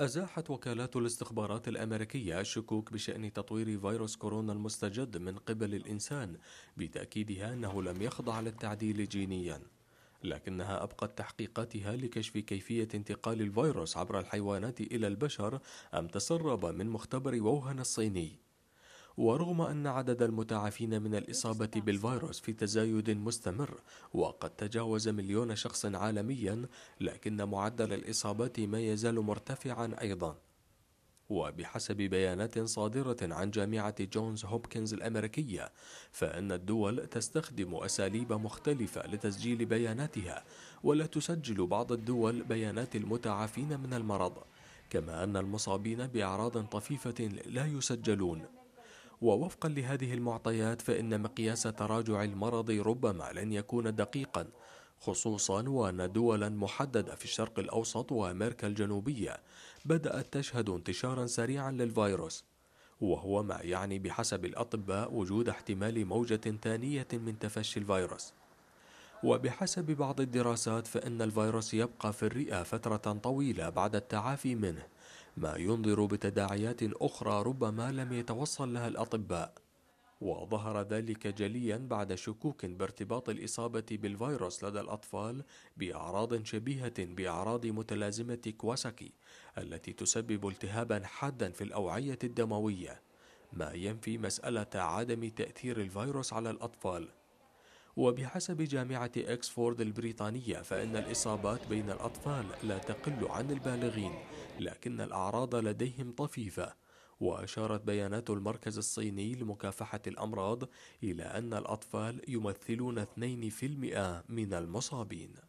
أزاحت وكالات الاستخبارات الأمريكية الشكوك بشأن تطوير فيروس كورونا المستجد من قبل الإنسان بتأكيدها أنه لم يخضع للتعديل جينياً لكنها أبقت تحقيقاتها لكشف كيفية انتقال الفيروس عبر الحيوانات إلى البشر أم تسرب من مختبر ووهن الصيني ورغم أن عدد المتعافين من الإصابة بالفيروس في تزايد مستمر وقد تجاوز مليون شخص عالميا لكن معدل الإصابات ما يزال مرتفعا أيضا وبحسب بيانات صادرة عن جامعة جونز هوبكنز الأمريكية فإن الدول تستخدم أساليب مختلفة لتسجيل بياناتها ولا تسجل بعض الدول بيانات المتعافين من المرض كما أن المصابين بأعراض طفيفة لا يسجلون ووفقا لهذه المعطيات فإن مقياس تراجع المرض ربما لن يكون دقيقا خصوصا وأن دولا محددة في الشرق الأوسط وأمريكا الجنوبية بدأت تشهد انتشارا سريعا للفيروس وهو ما يعني بحسب الأطباء وجود احتمال موجة ثانية من تفشي الفيروس وبحسب بعض الدراسات فإن الفيروس يبقى في الرئة فترة طويلة بعد التعافي منه ما ينذر بتداعيات أخرى ربما لم يتوصل لها الأطباء وظهر ذلك جليا بعد شكوك بارتباط الإصابة بالفيروس لدى الأطفال بأعراض شبيهة بأعراض متلازمة كواساكي التي تسبب التهابا حادا في الأوعية الدموية ما ينفي مسألة عدم تأثير الفيروس على الأطفال وبحسب جامعة إكسفورد البريطانية فإن الإصابات بين الأطفال لا تقل عن البالغين لكن الأعراض لديهم طفيفة وأشارت بيانات المركز الصيني لمكافحة الأمراض إلى أن الأطفال يمثلون 2% من المصابين